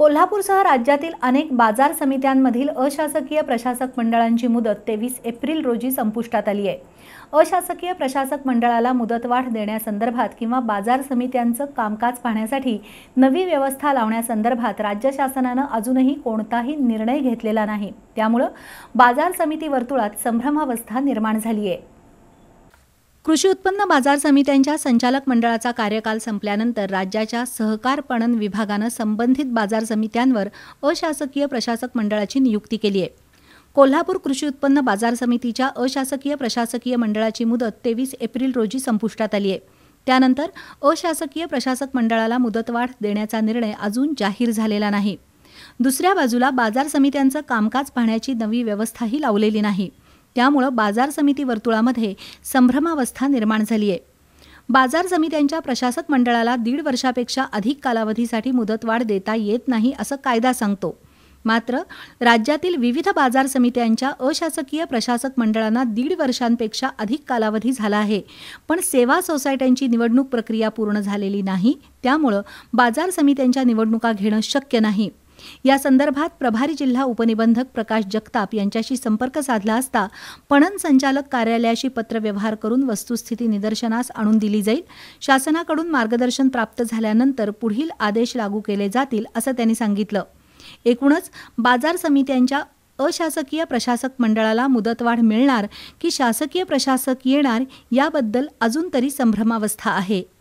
कोल्हापूरसह राज्यातील अनेक बाजार समित्यांमधील अशासकीय प्रशासक मंडळांची मुदत तेवीस एप्रिल रोजी संपुष्टात आली आहे अशासकीय प्रशासक मंडळाला मुदतवाढ देण्यासंदर्भात किंवा बाजार समित्यांचं कामकाज पाहण्यासाठी नवी व्यवस्था लावण्यासंदर्भात राज्य शासनानं अजूनही कोणताही निर्णय घेतलेला नाही त्यामुळं बाजार समिती वर्तुळात संभ्रमावस्था निर्माण झाली आहे कृषी उत्पन्न बाजार समित्यांच्या संचालक मंडळाचा कार्यकाल संपल्यानंतर राज्याच्या सहकार पणन विभागानं संबंधित बाजार समित्यांवर अशासकीय प्रशासक मंडळाची नियुक्ती केली आहे कोल्हापूर कृषी उत्पन्न बाजार समितीच्या अशासकीय प्रशासकीय मंडळाची मुदत तेवीस एप्रिल रोजी संपुष्टात आली आहे त्यानंतर अशासकीय प्रशासक मंडळाला मुदतवाढ देण्याचा निर्णय अजून जाहीर झालेला नाही दुसऱ्या बाजूला बाजार समित्यांचं कामकाज पाहण्याची नवी व्यवस्थाही लावलेली नाही त्यामुळं बाजार समिती वर्तुळामध्ये संभ्रमावस्था निर्माण झाली आहे बाजार समित्यांच्या प्रशासक मंडळाला दीड वर्षापेक्षा अधिक कालावधीसाठी मुदतवाढ देता येत नाही असं कायदा सांगतो मात्र राज्यातील विविध बाजार समित्यांच्या अशासकीय प्रशासक मंडळांना दीड वर्षांपेक्षा अधिक कालावधी झाला आहे पण सेवा सोसायट्यांची निवडणूक प्रक्रिया पूर्ण झालेली नाही त्यामुळं बाजार समित्यांच्या निवडणुका घेणं शक्य नाही या संदर्भात प्रभारी जिल्हा उपनिबंधक प्रकाश जगताप यांच्याशी संपर्क साधला असता पणन संचालक कार्यालयाशी पत्रव्यवहार करून वस्तुस्थिती निदर्शनास आणून दिली जाईल शासनाकडून मार्गदर्शन प्राप्त झाल्यानंतर पुढील आदेश लागू केले जातील असं त्यांनी सांगितलं एकूणच बाजार समित्यांच्या अशासकीय प्रशासक मंडळाला मुदतवाढ मिळणार की शासकीय प्रशासक येणार याबद्दल अजून तरी संभ्रमावस्था आहे